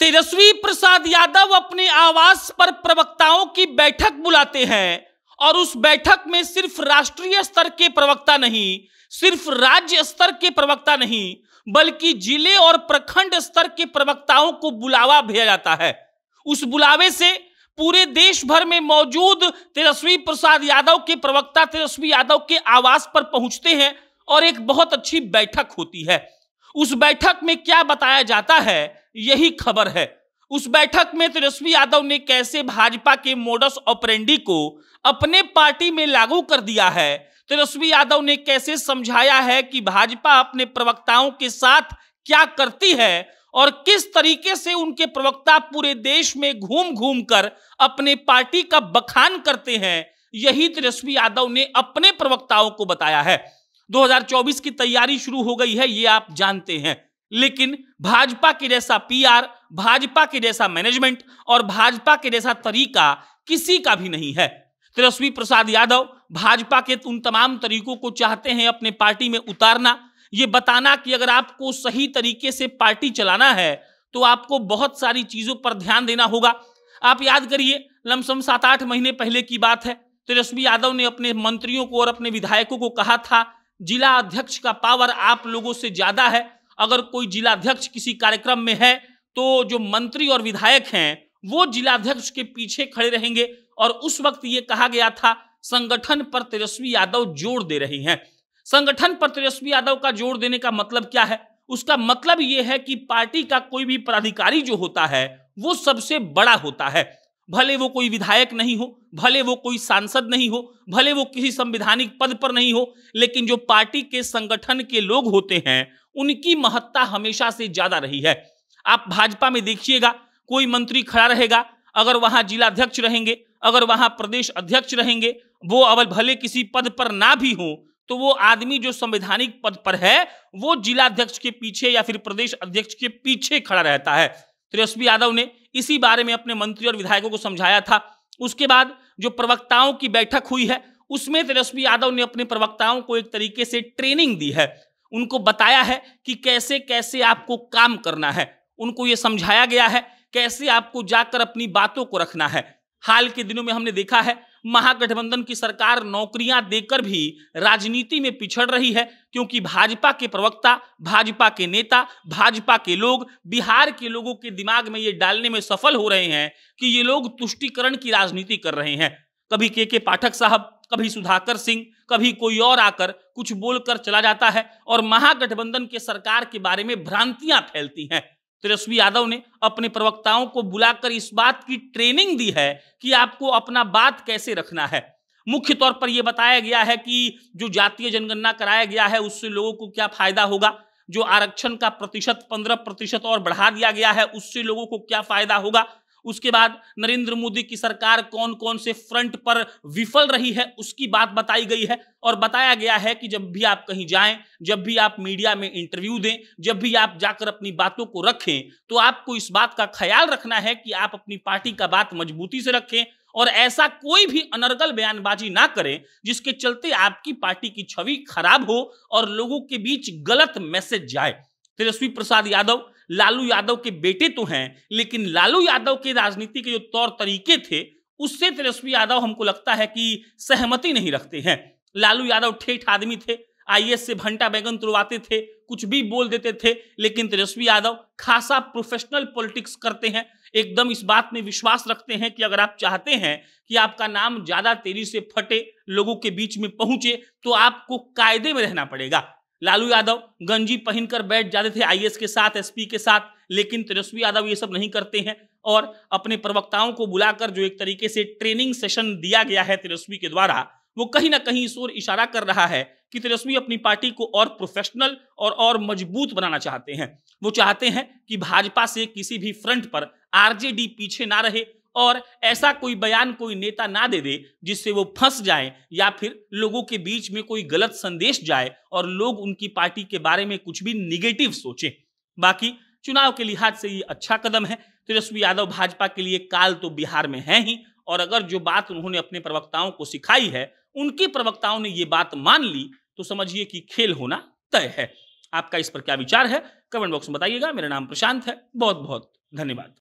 तेजस्वी प्रसाद यादव अपने आवास पर प्रवक्ताओं की बैठक बुलाते हैं और उस बैठक में सिर्फ राष्ट्रीय स्तर के प्रवक्ता नहीं सिर्फ राज्य स्तर के प्रवक्ता नहीं बल्कि जिले और प्रखंड स्तर के प्रवक्ताओं को बुलावा भेजा जाता है उस बुलावे से पूरे देश भर में मौजूद तेजस्वी प्रसाद यादव के प्रवक्ता तेजस्वी यादव के आवास पर पहुंचते हैं और एक बहुत अच्छी बैठक होती है उस बैठक में क्या बताया जाता है यही खबर है उस बैठक में तेजस्वी यादव ने कैसे भाजपा के मोडस ऑपरेंडी को अपने पार्टी में लागू कर दिया है तेजस्वी यादव ने कैसे समझाया है कि भाजपा अपने प्रवक्ताओं के साथ क्या करती है और किस तरीके से उनके प्रवक्ता पूरे देश में घूम घूम कर अपने पार्टी का बखान करते हैं यही तेजस्वी यादव ने अपने प्रवक्ताओं को बताया है 2024 की तैयारी शुरू हो गई है ये आप जानते हैं लेकिन भाजपा के जैसा पीआर भाजपा के जैसा मैनेजमेंट और भाजपा के जैसा तरीका किसी का भी नहीं है तेजस्वी प्रसाद यादव भाजपा के उन तमाम तरीकों को चाहते हैं अपने पार्टी में उतारना ये बताना कि अगर आपको सही तरीके से पार्टी चलाना है तो आपको बहुत सारी चीजों पर ध्यान देना होगा आप याद करिए लमसम सात आठ महीने पहले की बात है तेजस्वी यादव ने अपने मंत्रियों को और अपने विधायकों को कहा था जिला अध्यक्ष का पावर आप लोगों से ज्यादा है अगर कोई जिलाध्यक्ष किसी कार्यक्रम में है तो जो मंत्री और विधायक हैं वो जिलाध्यक्ष के पीछे खड़े रहेंगे और उस वक्त ये कहा गया था संगठन पर तेजस्वी यादव जोर दे रहे हैं संगठन पर तेजस्वी यादव का जोर देने का मतलब क्या है उसका मतलब यह है कि पार्टी का कोई भी पदाधिकारी जो होता है वो सबसे बड़ा होता है भले वो कोई विधायक नहीं हो भले वो कोई सांसद नहीं हो भले वो किसी संवैधानिक पद पर नहीं हो लेकिन जो पार्टी के संगठन के लोग होते हैं उनकी महत्ता हमेशा से ज्यादा रही है आप भाजपा में देखिएगा कोई मंत्री खड़ा रहेगा अगर वहां जिलाध्यक्ष रहेंगे अगर वहां प्रदेश अध्यक्ष रहेंगे वो अवल भले किसी पद पर ना भी हो तो वो आदमी जो संवैधानिक पद पर है वो जिलाध्यक्ष के पीछे या फिर प्रदेश अध्यक्ष के पीछे खड़ा रहता है तेजस्वी यादव ने इसी बारे में अपने मंत्री और विधायकों को समझाया था उसके बाद जो प्रवक्ताओं की बैठक हुई है उसमें तेजस्वी यादव ने अपने प्रवक्ताओं को एक तरीके से ट्रेनिंग दी है उनको बताया है कि कैसे कैसे आपको काम करना है उनको ये समझाया गया है कैसे आपको जाकर अपनी बातों को रखना है हाल के दिनों में हमने देखा है महागठबंधन की सरकार नौकरियां देकर भी राजनीति में पिछड़ रही है क्योंकि भाजपा के प्रवक्ता भाजपा के नेता भाजपा के लोग बिहार के लोगों के दिमाग में ये डालने में सफल हो रहे हैं कि ये लोग तुष्टिकरण की राजनीति कर रहे हैं कभी के के पाठक साहब कभी सुधाकर सिंह कभी कोई और आकर कुछ बोलकर चला जाता है और महागठबंधन के सरकार के बारे में भ्रांतियां फैलती हैं तेजस्वी यादव ने अपने प्रवक्ताओं को बुलाकर इस बात की ट्रेनिंग दी है कि आपको अपना बात कैसे रखना है मुख्य तौर पर यह बताया गया है कि जो जातीय जनगणना कराया गया है उससे लोगों को क्या फायदा होगा जो आरक्षण का प्रतिशत पंद्रह प्रतिशत और बढ़ा दिया गया है उससे लोगों को क्या फायदा होगा उसके बाद नरेंद्र मोदी की सरकार कौन कौन से फ्रंट पर विफल रही है उसकी बात बताई गई है और बताया गया है कि जब भी आप कहीं जाएं जब भी आप मीडिया में इंटरव्यू दें जब भी आप जाकर अपनी बातों को रखें तो आपको इस बात का ख्याल रखना है कि आप अपनी पार्टी का बात मजबूती से रखें और ऐसा कोई भी अनर्गल बयानबाजी ना करें जिसके चलते आपकी पार्टी की छवि खराब हो और लोगों के बीच गलत मैसेज जाए तेजस्वी प्रसाद यादव लालू यादव के बेटे तो हैं लेकिन लालू यादव के राजनीति के जो तौर तरीके थे उससे तेजस्वी यादव हमको लगता है कि सहमति नहीं रखते हैं लालू यादव ठेठ आदमी थे आई से भंटा बैगन तुड़वाते थे कुछ भी बोल देते थे लेकिन तेजस्वी यादव खासा प्रोफेशनल पॉलिटिक्स करते हैं एकदम इस बात में विश्वास रखते हैं कि अगर आप चाहते हैं कि आपका नाम ज्यादा तेजी से फटे लोगों के बीच में पहुंचे तो आपको कायदे में रहना पड़ेगा लालू यादव गंजी पहनकर बैठ जाते थे आईएएस के साथ एसपी के साथ लेकिन तेजस्वी यादव ये सब नहीं करते हैं और अपने प्रवक्ताओं को बुलाकर जो एक तरीके से ट्रेनिंग सेशन दिया गया है तेजस्वी के द्वारा वो कहीं ना कहीं इस ओर इशारा कर रहा है कि तेजस्वी अपनी पार्टी को और प्रोफेशनल और और मजबूत बनाना चाहते हैं वो चाहते हैं कि भाजपा से किसी भी फ्रंट पर आरजेडी पीछे ना रहे और ऐसा कोई बयान कोई नेता ना दे दे जिससे वो फंस जाए या फिर लोगों के बीच में कोई गलत संदेश जाए और लोग उनकी पार्टी के बारे में कुछ भी निगेटिव सोचें बाकी चुनाव के लिहाज से ये अच्छा कदम है तेजस्वी यादव भाजपा के लिए काल तो बिहार में है ही और अगर जो बात उन्होंने अपने प्रवक्ताओं को सिखाई है उनके प्रवक्ताओं ने ये बात मान ली तो समझिए कि खेल होना तय है आपका इस पर क्या विचार है कमेंट बॉक्स में बताइएगा मेरा नाम प्रशांत है बहुत बहुत धन्यवाद